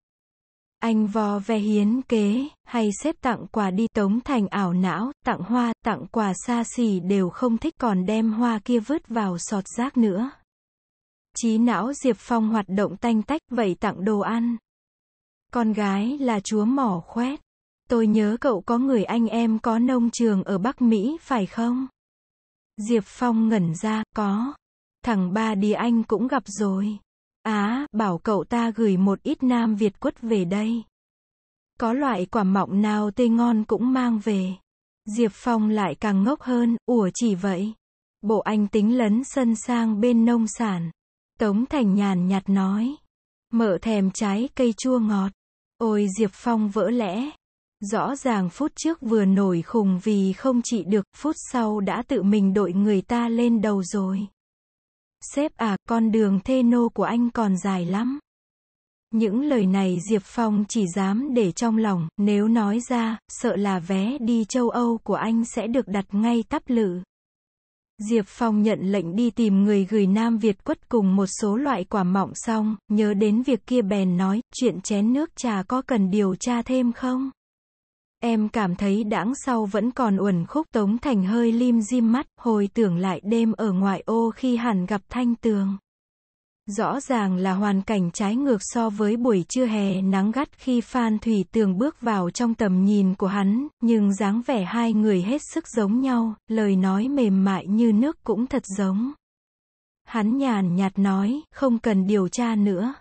Anh vò ve hiến kế, hay xếp tặng quà đi tống thành ảo não, tặng hoa, tặng quà xa xỉ đều không thích còn đem hoa kia vứt vào sọt rác nữa. Trí não Diệp Phong hoạt động tanh tách vậy tặng đồ ăn. Con gái là chúa mỏ khoét. Tôi nhớ cậu có người anh em có nông trường ở Bắc Mỹ phải không? Diệp Phong ngẩn ra, có. Thằng ba đi anh cũng gặp rồi. Á, bảo cậu ta gửi một ít Nam Việt quất về đây. Có loại quả mọng nào tê ngon cũng mang về. Diệp Phong lại càng ngốc hơn, ủa chỉ vậy. Bộ anh tính lấn sân sang bên nông sản. Tống Thành nhàn nhạt nói. Mở thèm trái cây chua ngọt. Ôi Diệp Phong vỡ lẽ. Rõ ràng phút trước vừa nổi khùng vì không trị được, phút sau đã tự mình đội người ta lên đầu rồi. Sếp à, con đường thê nô của anh còn dài lắm. Những lời này Diệp Phong chỉ dám để trong lòng, nếu nói ra, sợ là vé đi châu Âu của anh sẽ được đặt ngay tắp lự. Diệp Phong nhận lệnh đi tìm người gửi Nam Việt quất cùng một số loại quả mọng xong, nhớ đến việc kia bèn nói, chuyện chén nước trà có cần điều tra thêm không? Em cảm thấy đãng sau vẫn còn uẩn khúc Tống Thành hơi lim dim mắt, hồi tưởng lại đêm ở ngoại ô khi hẳn gặp Thanh Tường. Rõ ràng là hoàn cảnh trái ngược so với buổi trưa hè nắng gắt khi Phan Thủy Tường bước vào trong tầm nhìn của hắn, nhưng dáng vẻ hai người hết sức giống nhau, lời nói mềm mại như nước cũng thật giống. Hắn nhàn nhạt nói, không cần điều tra nữa.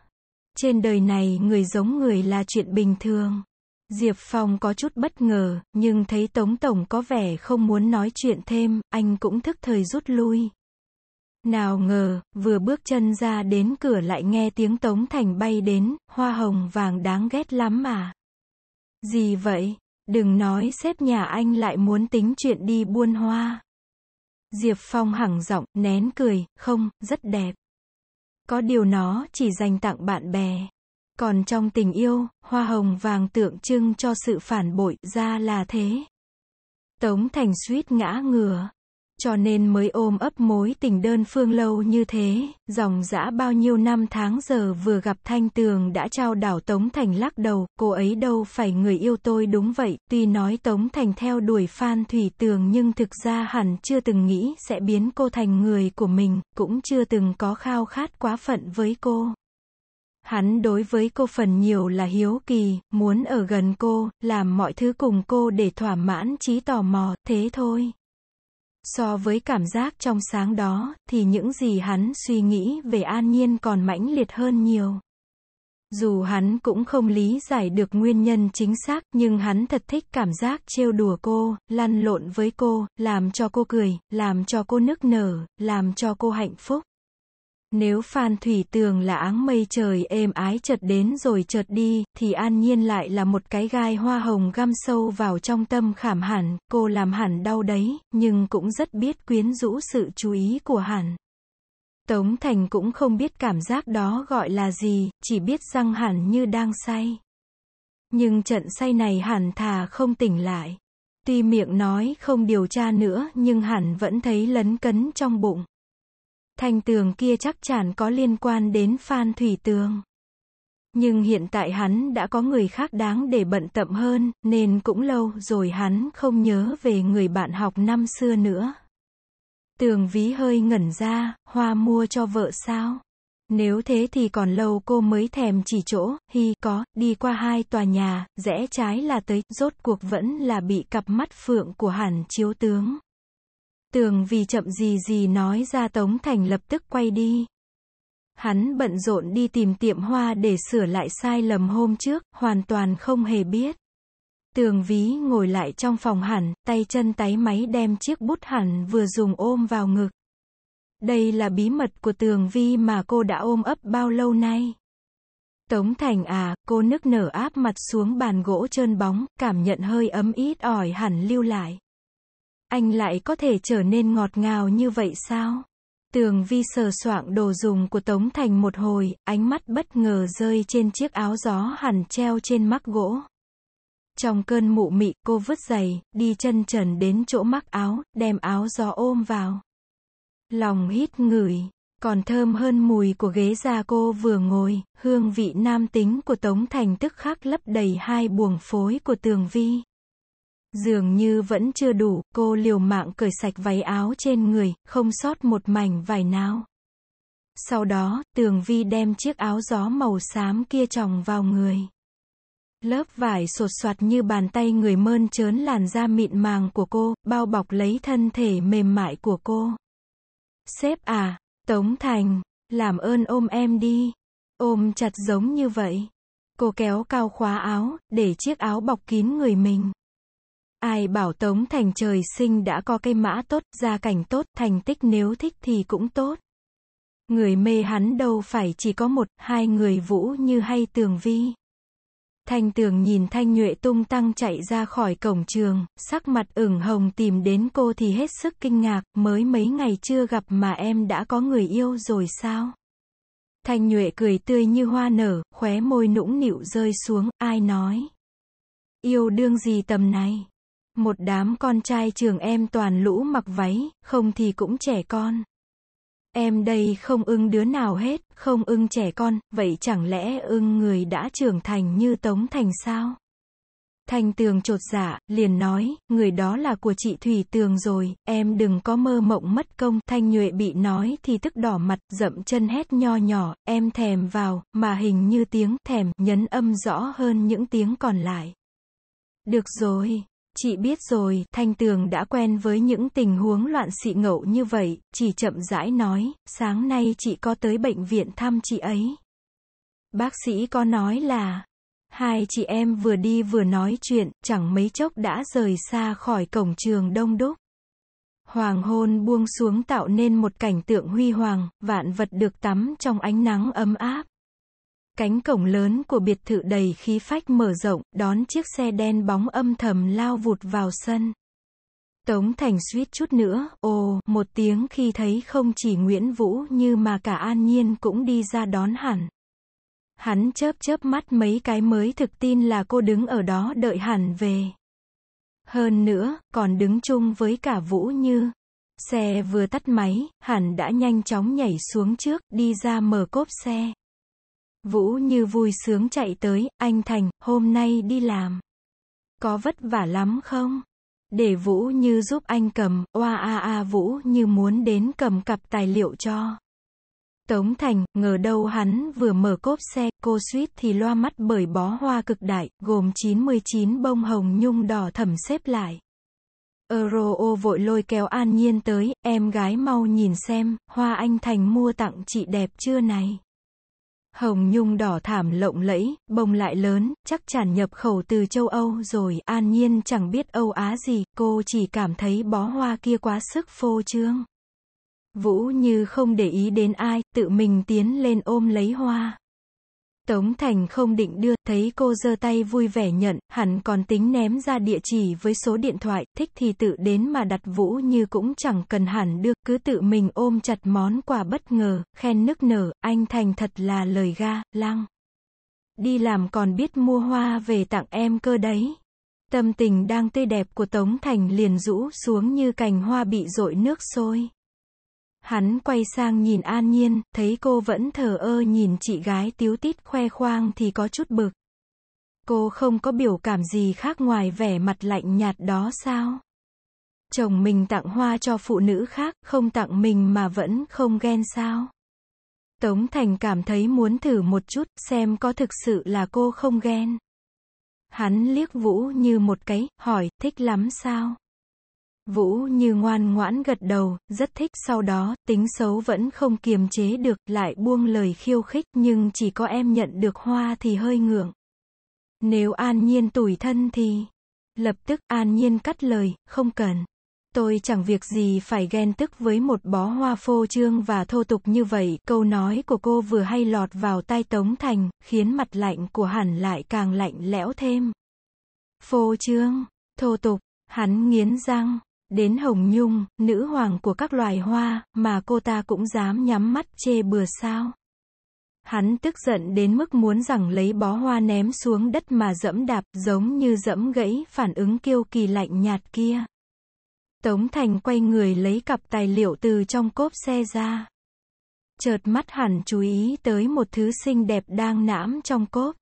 Trên đời này người giống người là chuyện bình thường. Diệp Phong có chút bất ngờ, nhưng thấy Tống Tổng có vẻ không muốn nói chuyện thêm, anh cũng thức thời rút lui. Nào ngờ, vừa bước chân ra đến cửa lại nghe tiếng Tống Thành bay đến, hoa hồng vàng đáng ghét lắm mà. Gì vậy? Đừng nói sếp nhà anh lại muốn tính chuyện đi buôn hoa. Diệp Phong hẳng giọng, nén cười, không, rất đẹp. Có điều nó chỉ dành tặng bạn bè. Còn trong tình yêu, hoa hồng vàng tượng trưng cho sự phản bội, ra là thế. Tống Thành suýt ngã ngửa. Cho nên mới ôm ấp mối tình đơn phương lâu như thế, dòng dã bao nhiêu năm tháng giờ vừa gặp Thanh Tường đã trao đảo Tống Thành lắc đầu, cô ấy đâu phải người yêu tôi đúng vậy, tuy nói Tống Thành theo đuổi Phan Thủy Tường nhưng thực ra hẳn chưa từng nghĩ sẽ biến cô thành người của mình, cũng chưa từng có khao khát quá phận với cô. Hắn đối với cô phần nhiều là hiếu kỳ, muốn ở gần cô, làm mọi thứ cùng cô để thỏa mãn trí tò mò, thế thôi. So với cảm giác trong sáng đó, thì những gì hắn suy nghĩ về an nhiên còn mãnh liệt hơn nhiều. Dù hắn cũng không lý giải được nguyên nhân chính xác, nhưng hắn thật thích cảm giác trêu đùa cô, lăn lộn với cô, làm cho cô cười, làm cho cô nức nở, làm cho cô hạnh phúc. Nếu Phan Thủy Tường là áng mây trời êm ái chợt đến rồi chợt đi, thì An Nhiên lại là một cái gai hoa hồng găm sâu vào trong tâm khảm hẳn, cô làm hẳn đau đấy, nhưng cũng rất biết quyến rũ sự chú ý của hẳn. Tống Thành cũng không biết cảm giác đó gọi là gì, chỉ biết rằng hẳn như đang say. Nhưng trận say này hẳn thà không tỉnh lại. Tuy miệng nói không điều tra nữa nhưng hẳn vẫn thấy lấn cấn trong bụng. Thanh tường kia chắc chắn có liên quan đến Phan Thủy Tường. Nhưng hiện tại hắn đã có người khác đáng để bận tâm hơn, nên cũng lâu rồi hắn không nhớ về người bạn học năm xưa nữa. Tường ví hơi ngẩn ra, hoa mua cho vợ sao? Nếu thế thì còn lâu cô mới thèm chỉ chỗ, hi có, đi qua hai tòa nhà, rẽ trái là tới, rốt cuộc vẫn là bị cặp mắt phượng của hẳn chiếu tướng. Tường vì chậm gì gì nói ra Tống Thành lập tức quay đi. Hắn bận rộn đi tìm tiệm hoa để sửa lại sai lầm hôm trước, hoàn toàn không hề biết. Tường ví ngồi lại trong phòng hẳn, tay chân tái máy đem chiếc bút hẳn vừa dùng ôm vào ngực. Đây là bí mật của tường vi mà cô đã ôm ấp bao lâu nay. Tống Thành à, cô nức nở áp mặt xuống bàn gỗ trơn bóng, cảm nhận hơi ấm ít ỏi hẳn lưu lại. Anh lại có thể trở nên ngọt ngào như vậy sao? Tường vi sờ soạng đồ dùng của Tống Thành một hồi, ánh mắt bất ngờ rơi trên chiếc áo gió hẳn treo trên mắc gỗ. Trong cơn mụ mị, cô vứt giày, đi chân trần đến chỗ mắc áo, đem áo gió ôm vào. Lòng hít ngửi, còn thơm hơn mùi của ghế da cô vừa ngồi, hương vị nam tính của Tống Thành tức khắc lấp đầy hai buồng phối của Tường Vi. Dường như vẫn chưa đủ, cô liều mạng cởi sạch váy áo trên người, không sót một mảnh vải nào. Sau đó, Tường Vi đem chiếc áo gió màu xám kia tròng vào người. Lớp vải sột soạt như bàn tay người mơn trớn làn da mịn màng của cô, bao bọc lấy thân thể mềm mại của cô. Sếp à, Tống Thành, làm ơn ôm em đi. Ôm chặt giống như vậy. Cô kéo cao khóa áo, để chiếc áo bọc kín người mình. Ai bảo Tống Thành trời sinh đã có cây mã tốt, gia cảnh tốt, thành tích nếu thích thì cũng tốt. Người mê hắn đâu phải chỉ có một, hai người vũ như hay tường vi. Thanh tường nhìn thanh nhuệ tung tăng chạy ra khỏi cổng trường, sắc mặt ửng hồng tìm đến cô thì hết sức kinh ngạc, mới mấy ngày chưa gặp mà em đã có người yêu rồi sao? Thanh nhuệ cười tươi như hoa nở, khóe môi nũng nịu rơi xuống, ai nói? Yêu đương gì tầm này? Một đám con trai trường em toàn lũ mặc váy, không thì cũng trẻ con. Em đây không ưng đứa nào hết, không ưng trẻ con, vậy chẳng lẽ ưng người đã trưởng thành như Tống Thành sao? Thanh Tường trột dạ, liền nói, người đó là của chị Thủy Tường rồi, em đừng có mơ mộng mất công. Thanh Nhuệ bị nói thì tức đỏ mặt, dậm chân hét nho nhỏ, em thèm vào, mà hình như tiếng thèm, nhấn âm rõ hơn những tiếng còn lại. Được rồi, Chị biết rồi, Thanh Tường đã quen với những tình huống loạn xị ngậu như vậy, chỉ chậm rãi nói, sáng nay chị có tới bệnh viện thăm chị ấy. Bác sĩ có nói là, hai chị em vừa đi vừa nói chuyện, chẳng mấy chốc đã rời xa khỏi cổng trường đông đúc. Hoàng hôn buông xuống tạo nên một cảnh tượng huy hoàng, vạn vật được tắm trong ánh nắng ấm áp. Cánh cổng lớn của biệt thự đầy khí phách mở rộng, đón chiếc xe đen bóng âm thầm lao vụt vào sân. Tống Thành suýt chút nữa, ồ, một tiếng khi thấy không chỉ Nguyễn Vũ như mà cả An Nhiên cũng đi ra đón hẳn. Hắn chớp chớp mắt mấy cái mới thực tin là cô đứng ở đó đợi hẳn về. Hơn nữa, còn đứng chung với cả Vũ Như. Xe vừa tắt máy, hẳn đã nhanh chóng nhảy xuống trước, đi ra mở cốp xe. Vũ như vui sướng chạy tới, anh Thành, hôm nay đi làm. Có vất vả lắm không? Để Vũ như giúp anh cầm, oa a a Vũ như muốn đến cầm cặp tài liệu cho. Tống Thành, ngờ đâu hắn vừa mở cốp xe, cô suýt thì loa mắt bởi bó hoa cực đại, gồm 99 bông hồng nhung đỏ thẩm xếp lại. Euro ô vội lôi kéo an nhiên tới, em gái mau nhìn xem, hoa anh Thành mua tặng chị đẹp chưa này. Hồng nhung đỏ thảm lộng lẫy, bông lại lớn, chắc chắn nhập khẩu từ châu Âu rồi, an nhiên chẳng biết Âu Á gì, cô chỉ cảm thấy bó hoa kia quá sức phô trương. Vũ như không để ý đến ai, tự mình tiến lên ôm lấy hoa. Tống Thành không định đưa, thấy cô giơ tay vui vẻ nhận, hẳn còn tính ném ra địa chỉ với số điện thoại, thích thì tự đến mà đặt vũ như cũng chẳng cần hẳn đưa cứ tự mình ôm chặt món quà bất ngờ, khen nức nở, anh Thành thật là lời ga, lăng. Đi làm còn biết mua hoa về tặng em cơ đấy. Tâm tình đang tươi đẹp của Tống Thành liền rũ xuống như cành hoa bị rội nước sôi. Hắn quay sang nhìn An Nhiên, thấy cô vẫn thờ ơ nhìn chị gái tiếu tít khoe khoang thì có chút bực. Cô không có biểu cảm gì khác ngoài vẻ mặt lạnh nhạt đó sao? Chồng mình tặng hoa cho phụ nữ khác, không tặng mình mà vẫn không ghen sao? Tống Thành cảm thấy muốn thử một chút, xem có thực sự là cô không ghen. Hắn liếc Vũ như một cái, hỏi, thích lắm sao? Vũ như ngoan ngoãn gật đầu, rất thích sau đó, tính xấu vẫn không kiềm chế được, lại buông lời khiêu khích nhưng chỉ có em nhận được hoa thì hơi ngượng. Nếu an nhiên tủi thân thì... Lập tức an nhiên cắt lời, không cần. Tôi chẳng việc gì phải ghen tức với một bó hoa phô trương và thô tục như vậy. Câu nói của cô vừa hay lọt vào tai Tống Thành, khiến mặt lạnh của hẳn lại càng lạnh lẽo thêm. Phô trương, thô tục, hắn nghiến răng. Đến Hồng Nhung, nữ hoàng của các loài hoa, mà cô ta cũng dám nhắm mắt chê bừa sao. Hắn tức giận đến mức muốn rằng lấy bó hoa ném xuống đất mà dẫm đạp giống như dẫm gãy phản ứng kiêu kỳ lạnh nhạt kia. Tống Thành quay người lấy cặp tài liệu từ trong cốp xe ra. Chợt mắt hẳn chú ý tới một thứ xinh đẹp đang nãm trong cốp.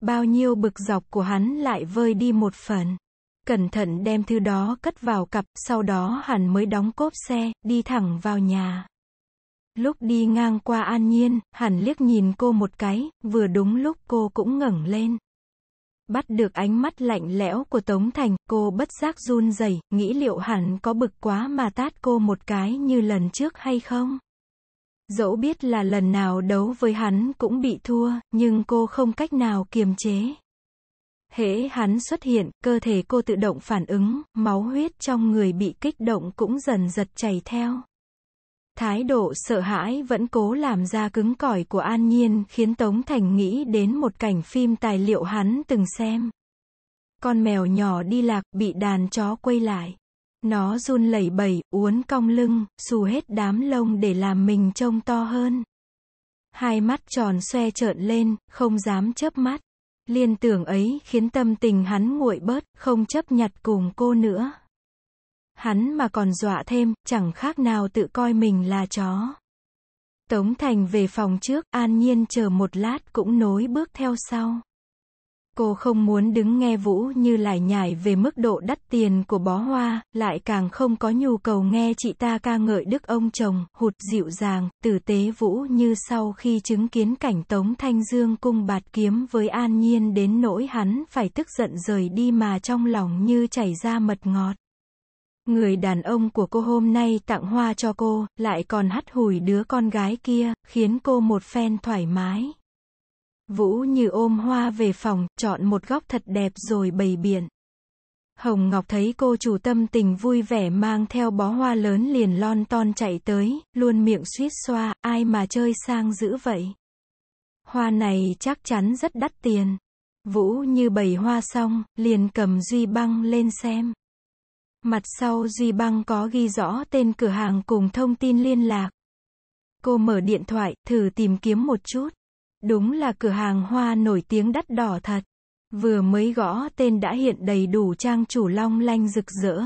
Bao nhiêu bực dọc của hắn lại vơi đi một phần cẩn thận đem thứ đó cất vào cặp, sau đó hẳn mới đóng cốp xe, đi thẳng vào nhà. Lúc đi ngang qua An Nhiên, hẳn liếc nhìn cô một cái, vừa đúng lúc cô cũng ngẩng lên. Bắt được ánh mắt lạnh lẽo của Tống Thành, cô bất giác run rẩy, nghĩ liệu hẳn có bực quá mà tát cô một cái như lần trước hay không. Dẫu biết là lần nào đấu với hắn cũng bị thua, nhưng cô không cách nào kiềm chế. Hễ hắn xuất hiện, cơ thể cô tự động phản ứng, máu huyết trong người bị kích động cũng dần giật chảy theo. Thái độ sợ hãi vẫn cố làm ra cứng cỏi của An Nhiên khiến Tống Thành nghĩ đến một cảnh phim tài liệu hắn từng xem. Con mèo nhỏ đi lạc bị đàn chó quay lại. Nó run lẩy bẩy, uốn cong lưng, xù hết đám lông để làm mình trông to hơn. Hai mắt tròn xoe trợn lên, không dám chớp mắt. Liên tưởng ấy khiến tâm tình hắn nguội bớt, không chấp nhặt cùng cô nữa. Hắn mà còn dọa thêm, chẳng khác nào tự coi mình là chó. Tống Thành về phòng trước, an nhiên chờ một lát cũng nối bước theo sau. Cô không muốn đứng nghe Vũ Như lại nhải về mức độ đắt tiền của bó hoa, lại càng không có nhu cầu nghe chị ta ca ngợi đức ông chồng, hụt dịu dàng, tử tế Vũ Như sau khi chứng kiến cảnh Tống Thanh Dương cung bạt kiếm với An Nhiên đến nỗi hắn phải tức giận rời đi mà trong lòng như chảy ra mật ngọt. Người đàn ông của cô hôm nay tặng hoa cho cô, lại còn hắt hủi đứa con gái kia, khiến cô một phen thoải mái. Vũ như ôm hoa về phòng, chọn một góc thật đẹp rồi bày biện. Hồng Ngọc thấy cô chủ tâm tình vui vẻ mang theo bó hoa lớn liền lon ton chạy tới, luôn miệng suýt xoa, ai mà chơi sang dữ vậy. Hoa này chắc chắn rất đắt tiền. Vũ như bày hoa xong, liền cầm Duy Băng lên xem. Mặt sau Duy Băng có ghi rõ tên cửa hàng cùng thông tin liên lạc. Cô mở điện thoại, thử tìm kiếm một chút. Đúng là cửa hàng hoa nổi tiếng đắt đỏ thật. Vừa mới gõ tên đã hiện đầy đủ trang chủ long lanh rực rỡ.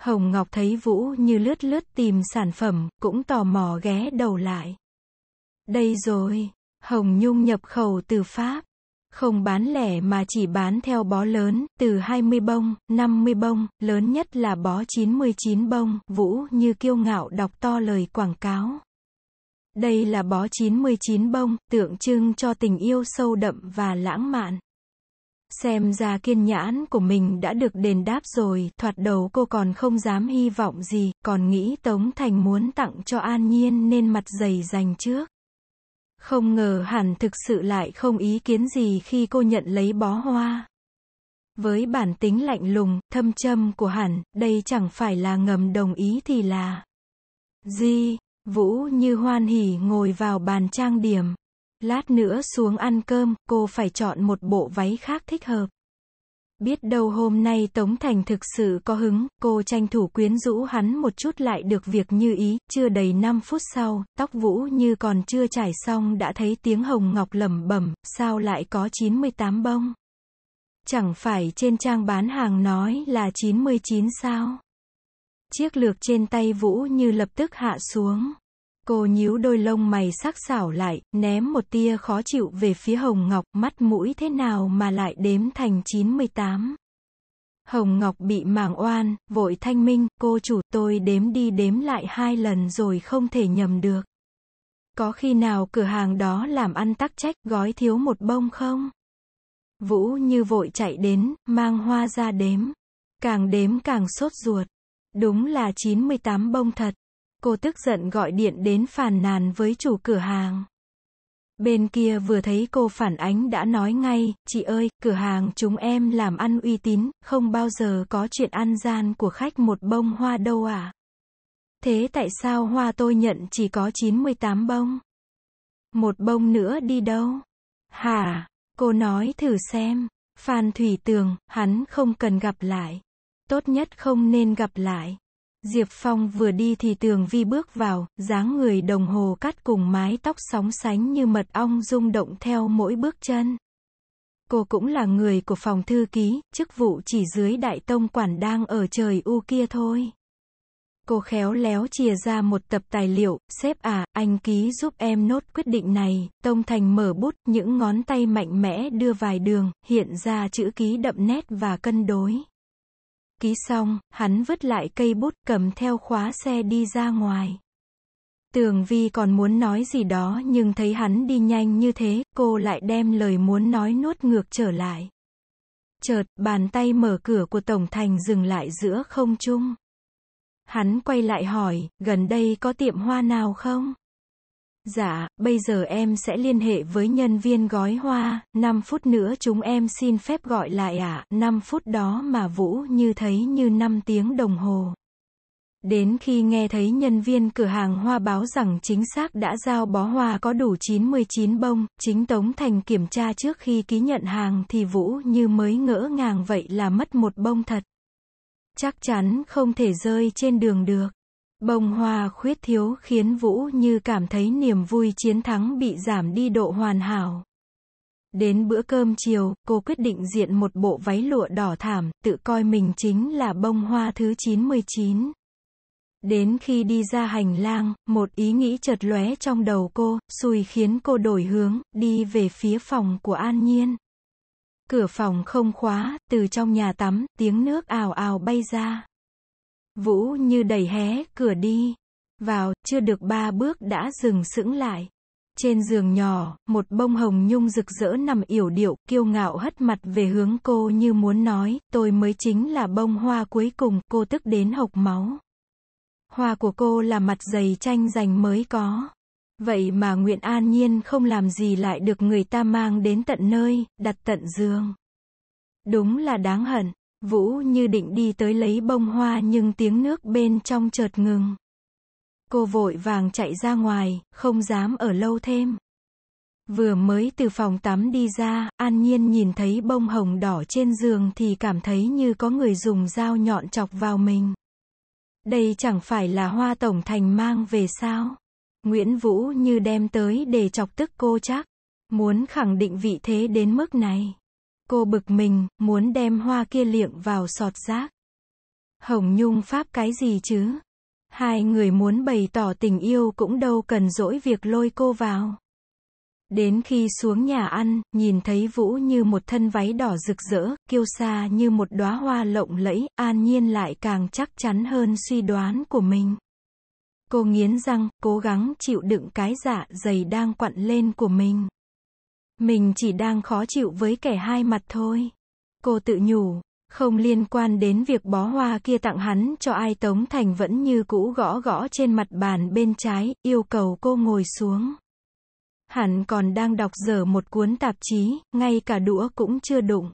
Hồng Ngọc thấy Vũ như lướt lướt tìm sản phẩm, cũng tò mò ghé đầu lại. Đây rồi, Hồng Nhung nhập khẩu từ Pháp. Không bán lẻ mà chỉ bán theo bó lớn, từ 20 bông, 50 bông, lớn nhất là bó 99 bông, Vũ như kiêu ngạo đọc to lời quảng cáo. Đây là bó 99 bông, tượng trưng cho tình yêu sâu đậm và lãng mạn. Xem ra kiên nhãn của mình đã được đền đáp rồi, thoạt đầu cô còn không dám hy vọng gì, còn nghĩ Tống Thành muốn tặng cho An Nhiên nên mặt dày dành trước. Không ngờ hẳn thực sự lại không ý kiến gì khi cô nhận lấy bó hoa. Với bản tính lạnh lùng, thâm trầm của hẳn, đây chẳng phải là ngầm đồng ý thì là gì? Vũ như hoan hỉ ngồi vào bàn trang điểm. Lát nữa xuống ăn cơm, cô phải chọn một bộ váy khác thích hợp. Biết đâu hôm nay Tống Thành thực sự có hứng, cô tranh thủ quyến rũ hắn một chút lại được việc như ý, chưa đầy 5 phút sau, tóc Vũ như còn chưa trải xong đã thấy tiếng Hồng Ngọc lẩm bẩm, sao lại có 98 bông? Chẳng phải trên trang bán hàng nói là 99 sao? Chiếc lược trên tay Vũ như lập tức hạ xuống. Cô nhíu đôi lông mày sắc sảo lại, ném một tia khó chịu về phía Hồng Ngọc, mắt mũi thế nào mà lại đếm thành 98. Hồng Ngọc bị mảng oan, vội thanh minh, cô chủ tôi đếm đi đếm lại hai lần rồi không thể nhầm được. Có khi nào cửa hàng đó làm ăn tắc trách gói thiếu một bông không? Vũ như vội chạy đến, mang hoa ra đếm. Càng đếm càng sốt ruột. Đúng là 98 bông thật. Cô tức giận gọi điện đến phàn nàn với chủ cửa hàng. Bên kia vừa thấy cô phản ánh đã nói ngay, chị ơi, cửa hàng chúng em làm ăn uy tín, không bao giờ có chuyện ăn gian của khách một bông hoa đâu à. Thế tại sao hoa tôi nhận chỉ có 98 bông? Một bông nữa đi đâu? Hả? Cô nói thử xem. Phan Thủy Tường, hắn không cần gặp lại. Tốt nhất không nên gặp lại. Diệp Phong vừa đi thì Tường Vi bước vào, dáng người đồng hồ cắt cùng mái tóc sóng sánh như mật ong rung động theo mỗi bước chân. Cô cũng là người của phòng thư ký, chức vụ chỉ dưới đại tông quản đang ở trời u kia thôi. Cô khéo léo chia ra một tập tài liệu, xếp à, anh ký giúp em nốt quyết định này, Tông Thành mở bút, những ngón tay mạnh mẽ đưa vài đường, hiện ra chữ ký đậm nét và cân đối. Ký xong, hắn vứt lại cây bút cầm theo khóa xe đi ra ngoài. Tường Vi còn muốn nói gì đó nhưng thấy hắn đi nhanh như thế, cô lại đem lời muốn nói nuốt ngược trở lại. Chợt, bàn tay mở cửa của Tổng Thành dừng lại giữa không trung. Hắn quay lại hỏi, gần đây có tiệm hoa nào không? Dạ, bây giờ em sẽ liên hệ với nhân viên gói hoa, 5 phút nữa chúng em xin phép gọi lại ạ, à, 5 phút đó mà Vũ như thấy như 5 tiếng đồng hồ. Đến khi nghe thấy nhân viên cửa hàng hoa báo rằng chính xác đã giao bó hoa có đủ 99 bông, chính Tống Thành kiểm tra trước khi ký nhận hàng thì Vũ như mới ngỡ ngàng vậy là mất một bông thật. Chắc chắn không thể rơi trên đường được. Bông hoa khuyết thiếu khiến Vũ Như cảm thấy niềm vui chiến thắng bị giảm đi độ hoàn hảo. Đến bữa cơm chiều, cô quyết định diện một bộ váy lụa đỏ thảm, tự coi mình chính là bông hoa thứ 99. Đến khi đi ra hành lang, một ý nghĩ chợt lóe trong đầu cô, xui khiến cô đổi hướng, đi về phía phòng của An Nhiên. Cửa phòng không khóa, từ trong nhà tắm, tiếng nước ào ào bay ra. Vũ như đầy hé cửa đi. Vào, chưa được ba bước đã dừng sững lại. Trên giường nhỏ, một bông hồng nhung rực rỡ nằm yểu điệu, kiêu ngạo hất mặt về hướng cô như muốn nói, tôi mới chính là bông hoa cuối cùng, cô tức đến hộc máu. Hoa của cô là mặt dày tranh giành mới có. Vậy mà Nguyễn An Nhiên không làm gì lại được người ta mang đến tận nơi, đặt tận giường. Đúng là đáng hận. Vũ như định đi tới lấy bông hoa nhưng tiếng nước bên trong chợt ngừng. Cô vội vàng chạy ra ngoài, không dám ở lâu thêm. Vừa mới từ phòng tắm đi ra, An Nhiên nhìn thấy bông hồng đỏ trên giường thì cảm thấy như có người dùng dao nhọn chọc vào mình. Đây chẳng phải là hoa tổng thành mang về sao? Nguyễn Vũ như đem tới để chọc tức cô chắc. Muốn khẳng định vị thế đến mức này. Cô bực mình, muốn đem hoa kia liệng vào sọt rác. Hồng Nhung pháp cái gì chứ? Hai người muốn bày tỏ tình yêu cũng đâu cần dỗi việc lôi cô vào. Đến khi xuống nhà ăn, nhìn thấy Vũ như một thân váy đỏ rực rỡ, kiêu sa như một đóa hoa lộng lẫy, an nhiên lại càng chắc chắn hơn suy đoán của mình. Cô nghiến răng, cố gắng chịu đựng cái dạ dày đang quặn lên của mình. Mình chỉ đang khó chịu với kẻ hai mặt thôi. Cô tự nhủ, không liên quan đến việc bó hoa kia tặng hắn cho ai Tống Thành vẫn như cũ gõ gõ trên mặt bàn bên trái, yêu cầu cô ngồi xuống. Hắn còn đang đọc dở một cuốn tạp chí, ngay cả đũa cũng chưa đụng.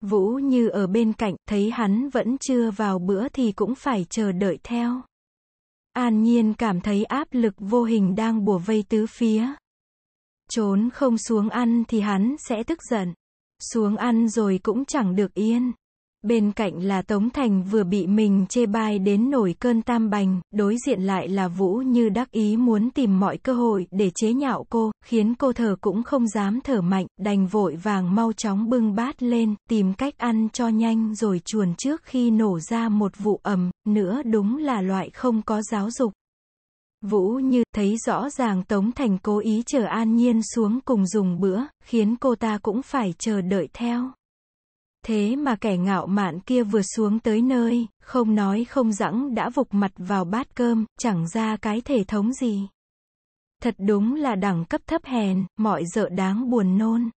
Vũ như ở bên cạnh, thấy hắn vẫn chưa vào bữa thì cũng phải chờ đợi theo. An nhiên cảm thấy áp lực vô hình đang bùa vây tứ phía. Trốn không xuống ăn thì hắn sẽ tức giận. Xuống ăn rồi cũng chẳng được yên. Bên cạnh là Tống Thành vừa bị mình chê bai đến nổi cơn tam bành, đối diện lại là Vũ như đắc ý muốn tìm mọi cơ hội để chế nhạo cô, khiến cô thở cũng không dám thở mạnh, đành vội vàng mau chóng bưng bát lên, tìm cách ăn cho nhanh rồi chuồn trước khi nổ ra một vụ ầm, nữa đúng là loại không có giáo dục. Vũ Như thấy rõ ràng Tống Thành cố ý chờ An Nhiên xuống cùng dùng bữa, khiến cô ta cũng phải chờ đợi theo. Thế mà kẻ ngạo mạn kia vừa xuống tới nơi, không nói không dãng đã vục mặt vào bát cơm, chẳng ra cái thể thống gì. Thật đúng là đẳng cấp thấp hèn, mọi dợ đáng buồn nôn.